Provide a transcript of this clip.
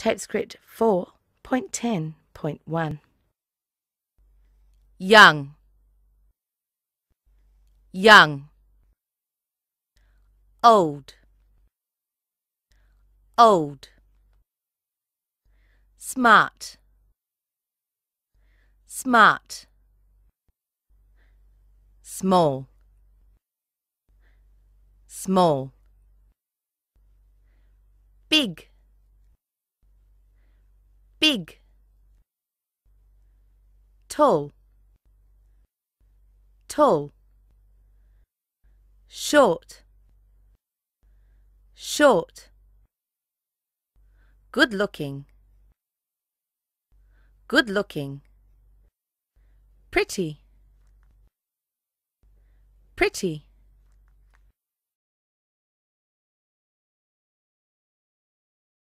TypeScript 4.10.1. Young, young, old, old, smart, smart, small, small, big, big tall tall short short good looking good looking pretty pretty